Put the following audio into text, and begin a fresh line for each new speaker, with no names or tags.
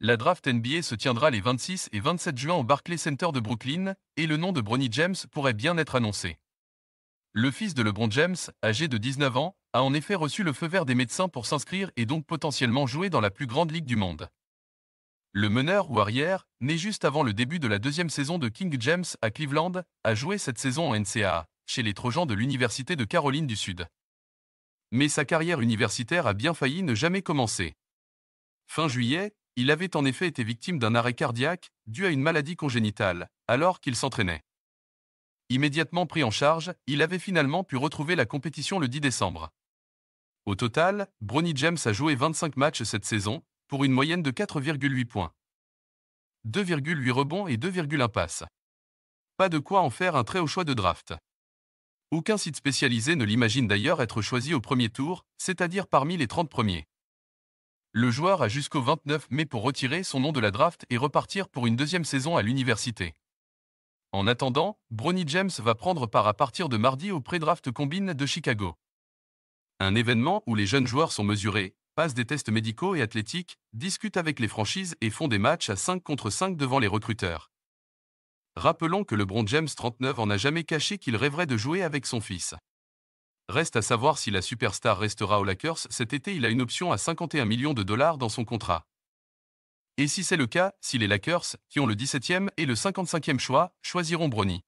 La draft NBA se tiendra les 26 et 27 juin au Barclays Center de Brooklyn, et le nom de Bronny James pourrait bien être annoncé. Le fils de LeBron James, âgé de 19 ans, a en effet reçu le feu vert des médecins pour s'inscrire et donc potentiellement jouer dans la plus grande ligue du monde. Le meneur ou arrière, né juste avant le début de la deuxième saison de King James à Cleveland, a joué cette saison en NCAA, chez les Trojans de l'Université de Caroline du Sud. Mais sa carrière universitaire a bien failli ne jamais commencer. Fin juillet, il avait en effet été victime d'un arrêt cardiaque dû à une maladie congénitale, alors qu'il s'entraînait. Immédiatement pris en charge, il avait finalement pu retrouver la compétition le 10 décembre. Au total, Bronny James a joué 25 matchs cette saison, pour une moyenne de 4,8 points. 2,8 rebonds et 2,1 passes. Pas de quoi en faire un très haut choix de draft. Aucun site spécialisé ne l'imagine d'ailleurs être choisi au premier tour, c'est-à-dire parmi les 30 premiers. Le joueur a jusqu'au 29 mai pour retirer son nom de la draft et repartir pour une deuxième saison à l'université. En attendant, Bronny James va prendre part à partir de mardi au pré-draft combine de Chicago. Un événement où les jeunes joueurs sont mesurés, passent des tests médicaux et athlétiques, discutent avec les franchises et font des matchs à 5 contre 5 devant les recruteurs. Rappelons que le Bron James 39 en a jamais caché qu'il rêverait de jouer avec son fils. Reste à savoir si la superstar restera aux Lakers cet été. Il a une option à 51 millions de dollars dans son contrat. Et si c'est le cas, si les Lakers, qui ont le 17e et le 55e choix, choisiront Bronny.